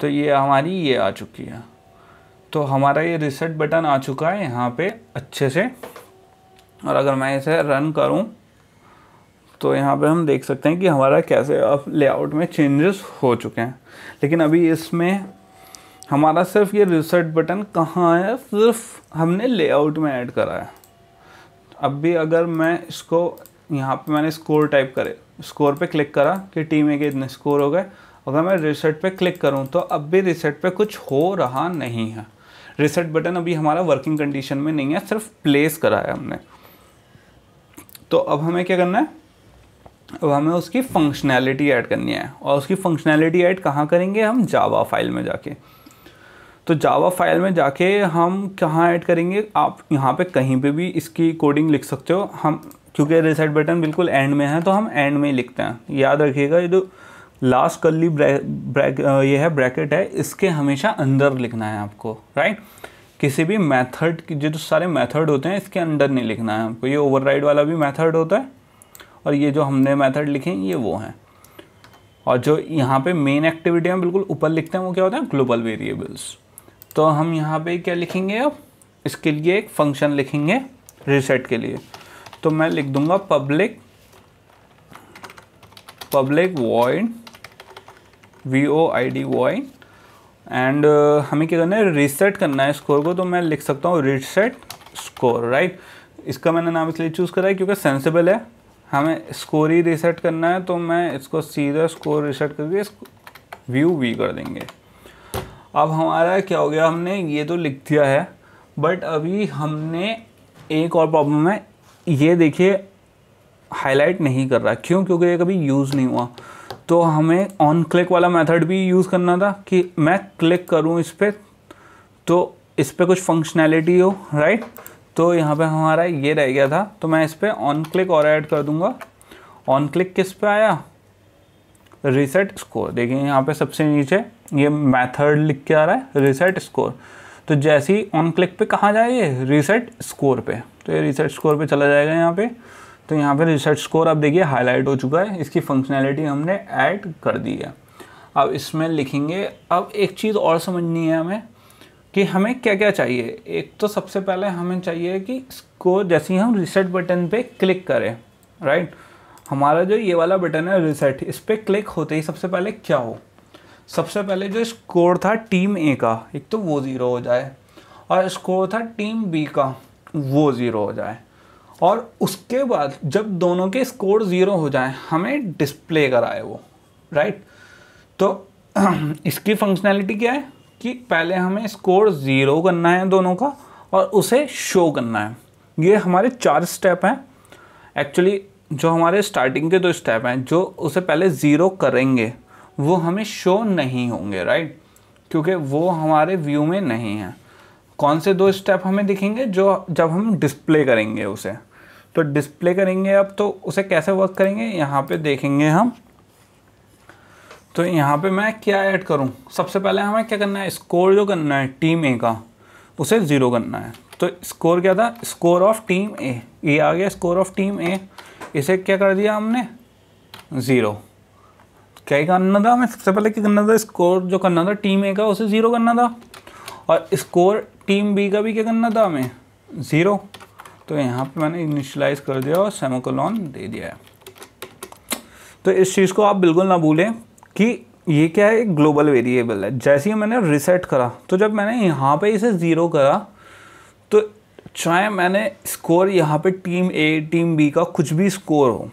तो ये हमारी ये आ चुकी है तो हमारा ये रिसेट बटन आ चुका है यहाँ पे अच्छे से और अगर मैं इसे रन करूँ तो यहाँ पे हम देख सकते हैं कि हमारा कैसे अब लेआउट में चेंजेस हो चुके हैं लेकिन अभी इसमें हमारा सिर्फ ये रिसेट बटन कहाँ है सिर्फ हमने लेआउट में ऐड करा है अब भी अगर मैं इसको यहाँ पे मैंने स्कोर टाइप करे स्कोर पे क्लिक करा कि टीम ए के इतने स्कोर हो गए अगर मैं रिसेट पे क्लिक करूँ तो अब भी रिसेट पे कुछ हो रहा नहीं है रिसेट बटन अभी हमारा वर्किंग कंडीशन में नहीं है सिर्फ प्लेस करा है हमने तो अब हमें क्या करना है अब हमें उसकी फंक्शनैलिटी ऐड करनी है और उसकी फंक्शनैलिटी ऐड कहाँ करेंगे हम जावा फाइल में जाके तो जावा फाइल में जाके हम कहाँ ऐड करेंगे आप यहाँ पे कहीं पे भी इसकी कोडिंग लिख सकते हो हम क्योंकि रिसेट बटन बिल्कुल एंड में है तो हम एंड में ही लिखते हैं याद रखिएगा ये जो तो लास्ट कल्ली ब्रैक ये है ब्रैकेट है इसके हमेशा अंदर लिखना है आपको राइट किसी भी मेथड जो तो सारे मेथड होते हैं इसके अंदर नहीं लिखना है आपको ये ओवरराइड वाला भी मेथड होता है और ये जो हमने मेथड लिखे हैं ये वो हैं और जो यहाँ पे मेन एक्टिविटी में बिल्कुल ऊपर लिखते हैं वो क्या होता है ग्लोबल वेरिएबल्स तो हम यहाँ पे क्या लिखेंगे अब इसके लिए एक फंक्शन लिखेंगे रिसेट के लिए तो मैं लिख दूंगा public public void V O I D वो आई एंड हमें क्या करना है रीसेट करना है स्कोर को तो मैं लिख सकता हूँ रीसेट स्कोर राइट इसका मैंने नाम इसलिए चूज़ करा है क्योंकि सेंसिबल है हमें स्कोर ही रीसेट करना है तो मैं इसको सीधा स्कोर रीसेट करके व्यू वी कर देंगे अब हमारा क्या हो गया हमने ये तो लिख दिया है बट अभी हमने एक और प्रॉब्लम है ये देखिए हाईलाइट नहीं कर रहा क्यों क्योंकि ये कभी यूज़ नहीं हुआ तो हमें ऑन क्लिक वाला मेथड भी यूज़ करना था कि मैं क्लिक करूँ इस पर तो इस पर कुछ फंक्शनैलिटी हो राइट तो यहाँ पे हमारा ये रह गया था तो मैं इस पर ऑन क्लिक और ऐड कर दूँगा ऑन क्लिक किस पे आया रिसेट स्कोर देखिए यहाँ पे सबसे नीचे ये मेथड लिख के आ रहा है रिसेट स्कोर तो जैसे ही ऑन क्लिक पे कहाँ ये रिसेट स्कोर पे तो ये रिसेट स्कोर पे चला जाएगा यहाँ पे तो यहाँ पे रिसर्च स्कोर आप देखिए हाईलाइट हो चुका है इसकी फंक्शनैलिटी हमने ऐड कर दी है अब इसमें लिखेंगे अब एक चीज़ और समझनी है हमें कि हमें क्या क्या चाहिए एक तो सबसे पहले हमें चाहिए कि इसको जैसे ही हम रिसेट बटन पे क्लिक करें राइट हमारा जो ये वाला बटन है रिसेट इस पर क्लिक होते ही सबसे पहले क्या हो सबसे पहले जो स्कोर था टीम ए का एक तो वो ज़ीरो हो जाए और स्कोर था टीम बी का वो ज़ीरो हो जाए और उसके बाद जब दोनों के स्कोर ज़ीरो हो जाए हमें डिस्प्ले कराए वो राइट तो इसकी फंक्शनैलिटी क्या है कि पहले हमें स्कोर ज़ीरो करना है दोनों का और उसे शो करना है ये हमारे चार स्टेप हैं एक्चुअली जो हमारे स्टार्टिंग के दो स्टेप हैं जो उसे पहले ज़ीरो करेंगे वो हमें शो नहीं होंगे राइट क्योंकि वो हमारे व्यू में नहीं है कौन से दो स्टेप हमें दिखेंगे जो जब हम डिस्प्ले करेंगे उसे तो डिस्प्ले करेंगे अब तो उसे कैसे वर्क करेंगे यहाँ पे देखेंगे हम तो यहाँ पे मैं क्या ऐड करूँ सबसे पहले हमें क्या करना है स्कोर जो करना है टीम ए का उसे ज़ीरो करना है तो स्कोर क्या था स्कोर ऑफ टीम ए ये आ गया स्कोर ऑफ टीम ए इसे क्या कर दिया हमने ज़ीरो क्या करना था हमें सबसे पहले क्या करना था स्कोर जो करना था टीम ए का उसे ज़ीरो करना था और स्कोर टीम बी का भी क्या करना था हमें ज़ीरो तो यहाँ पे मैंने इनिशलाइज कर दिया और सेमोकोलॉन दे दिया है तो इस चीज़ को आप बिल्कुल ना भूलें कि ये क्या है एक ग्लोबल वेरिएबल है जैसे ही मैंने रिसेट करा तो जब मैंने यहाँ पे इसे ज़ीरो करा तो चाहे मैंने स्कोर यहाँ पे टीम ए टीम बी का कुछ भी स्कोर हो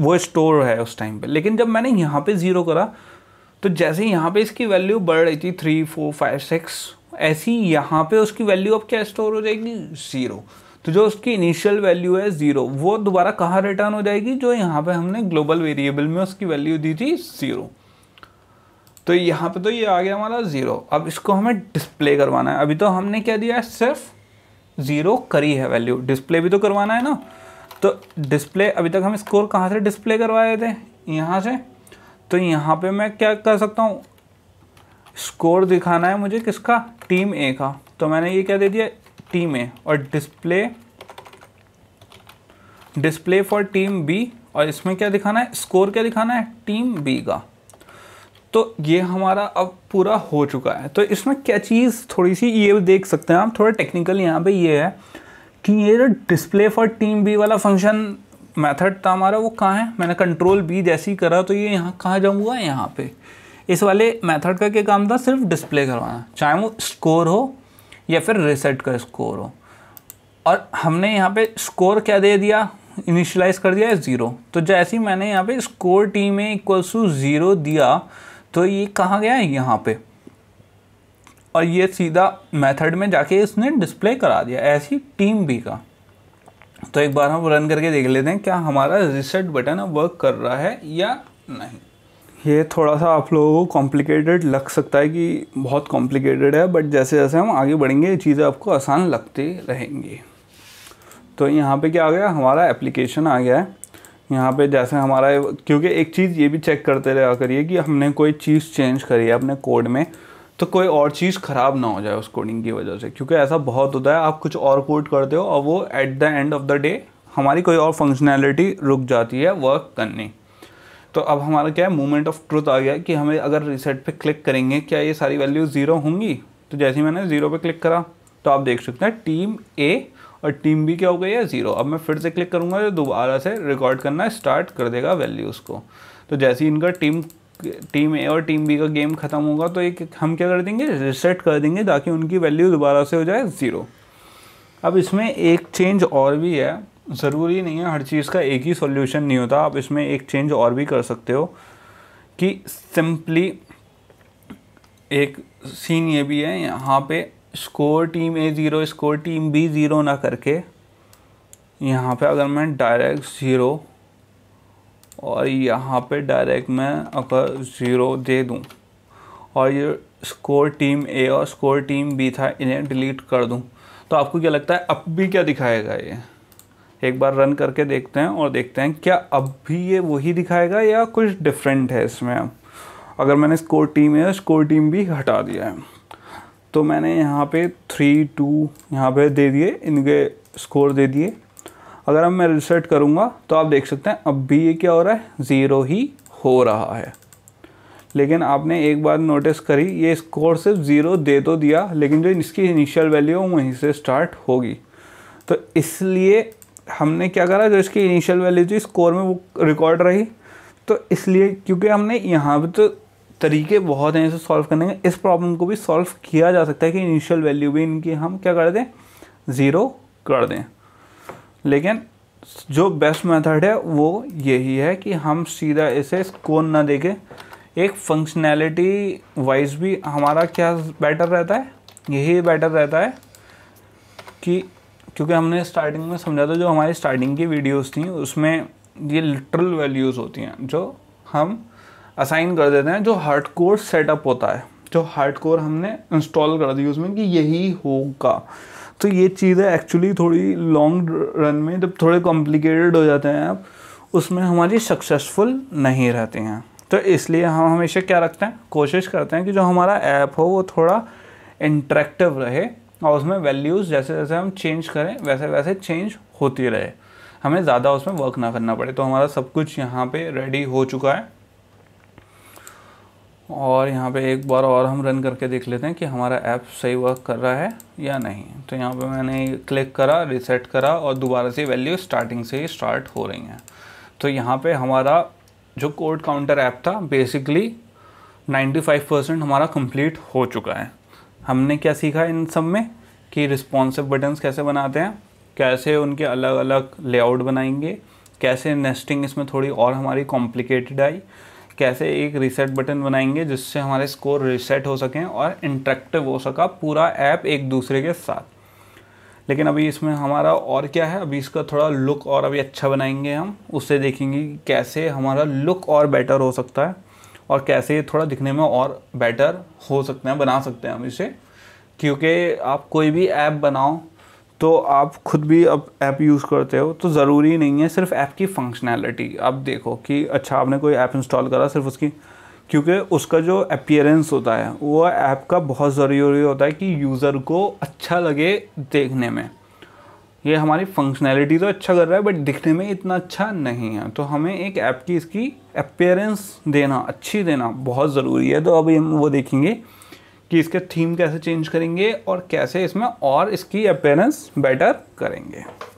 वो स्टोर है उस टाइम पे लेकिन जब मैंने यहाँ पे ज़ीरो करा तो जैसे यहाँ पे इसकी वैल्यू बढ़ रही थी थ्री फोर फाइव सिक्स ऐसी यहाँ पे उसकी वैल्यू अब क्या स्टोर हो जाएगी ज़ीरो तो जो उसकी इनिशियल वैल्यू है ज़ीरो वो दोबारा कहाँ रिटर्न हो जाएगी जो यहाँ पे हमने ग्लोबल वेरिएबल में उसकी वैल्यू दी थी ज़ीरो तो यहाँ पे तो ये आ गया हमारा ज़ीरो अब इसको हमें डिस्प्ले करवाना है अभी तो हमने क्या दिया है सिर्फ ज़ीरो करी है वैल्यू डिस्प्ले भी तो करवाना है ना तो डिस्प्ले अभी तक हम स्कोर कहाँ से डिस्प्ले करवाए थे यहाँ से तो यहाँ पे मैं क्या कर सकता हूँ स्कोर दिखाना है मुझे किसका टीम ए का तो मैंने ये क्या दे दिया टीम ए और display display for team B और इसमें क्या दिखाना है स्कोर क्या दिखाना है टीम बी का तो ये हमारा अब पूरा हो चुका है तो इसमें क्या चीज़ थोड़ी सी ये देख सकते हैं आप थोड़ा टेक्निकल यहाँ पे ये है कि ये जो डिस्प्ले फॉर टीम बी वाला फंक्शन मेथड था हमारा वो कहाँ है मैंने कंट्रोल बी जैसे ही करा तो ये यहाँ कहाँ जाऊँगा यहाँ पे इस वाले मेथड का क्या काम था सिर्फ डिस्प्ले करवाना चाहे वो स्कोर हो या फिर रिसेट का स्कोर हो और हमने यहाँ पे स्कोर क्या दे दिया इनिशलाइज कर दिया है ज़ीरो तो जैसे ही मैंने यहाँ पे स्कोर टी में इक्वल्स टू ज़ीरो दिया तो ये कहाँ गया है यहाँ पे और ये सीधा मेथड में जाके इसने डिस्प्ले करा दिया ऐसी टीम बी का तो एक बार हम रन करके देख लेते हैं क्या हमारा रिसेट बटन वर्क कर रहा है या नहीं ये थोड़ा सा आप लोगों को कॉम्प्लिकेटेड लग सकता है कि बहुत कॉम्प्लिकेटेड है बट जैसे जैसे हम आगे बढ़ेंगे ये चीज़ें आपको आसान लगती रहेंगी तो यहाँ पे क्या आ गया हमारा एप्लीकेशन आ गया है यहाँ पे जैसे हमारा क्योंकि एक चीज़ ये भी चेक करते रहा करिए कि हमने कोई चीज़ चेंज करी है अपने कोड में तो कोई और चीज़ ख़राब ना हो जाए उस कोडिंग की वजह से क्योंकि ऐसा बहुत होता है आप कुछ और कोड करते हो और वो at the end of the day हमारी कोई और फंक्शनैलिटी रुक जाती है वर्क करनी तो अब हमारा क्या है मोमेंट ऑफ ट्रूथ आ गया कि हमें अगर रिसेट पे क्लिक करेंगे क्या ये सारी वैल्यू ज़ीरो होंगी तो जैसे ही मैंने ज़ीरो पे क्लिक करा तो आप देख सकते हैं टीम ए और टीम बी क्या हो गई है ज़ीरो अब मैं फिर से क्लिक करूँगा तो दोबारा से रिकॉर्ड करना स्टार्ट कर देगा वैल्यूज़ को तो जैसे ही इनका टीम टीम ए और टीम बी का गेम ख़त्म होगा तो एक हम क्या कर देंगे रिसेट कर देंगे ताकि उनकी वैल्यू दोबारा से हो जाए ज़ीरो अब इसमें एक चेंज और भी है ज़रूरी नहीं है हर चीज़ का एक ही सॉल्यूशन नहीं होता आप इसमें एक चेंज और भी कर सकते हो कि सिंपली एक सीन ये भी है यहाँ पे score team A zero score team B zero ना करके यहाँ पे अगर मैं डायरेक्ट ज़ीरो और यहाँ पे डायरेक्ट मैं अगर ज़ीरो दे दूँ और ये स्कोर टीम ए और स्कोर टीम बी था इन्हें डिलीट कर दूँ तो आपको क्या लगता है अब भी क्या दिखाएगा ये एक बार रन करके देखते हैं और देखते हैं क्या अब भी ये वही दिखाएगा या कुछ डिफरेंट है इसमें अब अगर मैंने स्कोर टीम है स्कोर टीम भी हटा दिया है तो मैंने यहाँ पे थ्री टू यहाँ पे दे दिए इनके स्कोर दे दिए अगर अब मैं रिसेट करूँगा तो आप देख सकते हैं अब भी ये क्या हो रहा है ज़ीरो ही हो रहा है लेकिन आपने एक बार नोटिस करी ये स्कोर सिर्फ ज़ीरो दे तो दिया लेकिन जो इसकी इनिशियल वैल्यू वहीं से स्टार्ट होगी तो इसलिए हमने क्या करा जो इसकी इनिशियल वैल्यू थी स्कोर में वो रिकॉर्ड रही तो इसलिए क्योंकि हमने यहाँ पर तो तरीके बहुत हैं इसे सॉल्व करने के इस प्रॉब्लम को भी सॉल्व किया जा सकता है कि इनिशियल वैल्यू भी इनकी हम क्या कर दें ज़ीरो कर दें लेकिन जो बेस्ट मेथड है वो यही है कि हम सीधा इसे स्कोर ना देखें एक फंक्शनैलिटी वाइज भी हमारा क्या बेटर रहता है यही बेटर रहता है कि क्योंकि हमने स्टार्टिंग में समझा था जो हमारी स्टार्टिंग की वीडियोस थी उसमें ये लिटरल वैल्यूज़ होती हैं जो हम असाइन कर देते हैं जो हार्ड कोर सेटअप होता है जो हार्ड कोर हमने इंस्टॉल कर दी उसमें कि यही होगा तो ये चीज़ें एक्चुअली थोड़ी लॉन्ग रन में जब थोड़े कॉम्प्लिकेटेड हो जाते हैं आप उसमें हमारी सक्सेसफुल नहीं रहती हैं तो इसलिए हम हमेशा क्या रखते हैं कोशिश करते हैं कि जो हमारा ऐप हो वो थोड़ा इंट्रैक्टिव रहे और उसमें वैल्यूज़ जैसे जैसे हम चेंज करें वैसे वैसे चेंज होती रहे हमें ज़्यादा उसमें वर्क ना करना पड़े तो हमारा सब कुछ यहाँ पे रेडी हो चुका है और यहाँ पे एक बार और हम रन करके देख लेते हैं कि हमारा ऐप सही वर्क कर रहा है या नहीं तो यहाँ पे मैंने क्लिक करा रिसेट करा और दोबारा से वैल्यू स्टार्टिंग से ही स्टार्ट हो रही हैं तो यहाँ पे हमारा जो कोड काउंटर ऐप था बेसिकली 95 परसेंट हमारा कंप्लीट हो चुका है हमने क्या सीखा इन सब में कि रिस्पॉन्सिव बटन्स कैसे बनाते हैं कैसे उनके अलग अलग लेआउट बनाएंगे कैसे नेस्टिंग इसमें थोड़ी और हमारी कॉम्प्लिकेटेड आई कैसे एक रीसेट बटन बनाएंगे जिससे हमारे स्कोर रीसेट हो सकें और इंट्रैक्टिव हो सका पूरा ऐप एक दूसरे के साथ लेकिन अभी इसमें हमारा और क्या है अभी इसका थोड़ा लुक और अभी अच्छा बनाएंगे हम उससे देखेंगे कि कैसे हमारा लुक और बेटर हो सकता है और कैसे ये थोड़ा दिखने में और बेटर हो सकते हैं बना सकते हैं हम इसे क्योंकि आप कोई भी ऐप बनाओ तो आप खुद भी अब ऐप यूज़ करते हो तो ज़रूरी नहीं है सिर्फ ऐप की फंक्शनैलिटी आप देखो कि अच्छा आपने कोई ऐप इंस्टॉल करा सिर्फ उसकी क्योंकि उसका जो अपियरेंस होता है वो ऐप का बहुत ज़रूरी होता है कि यूज़र को अच्छा लगे देखने में ये हमारी फंक्शनैलिटी तो अच्छा कर रहा है बट दिखने में इतना अच्छा नहीं है तो हमें एक ऐप की इसकी अपेयरेंस देना अच्छी देना बहुत ज़रूरी है तो अभी हम वो देखेंगे कि इसके थीम कैसे चेंज करेंगे और कैसे इसमें और इसकी अपेयरेंस बेटर करेंगे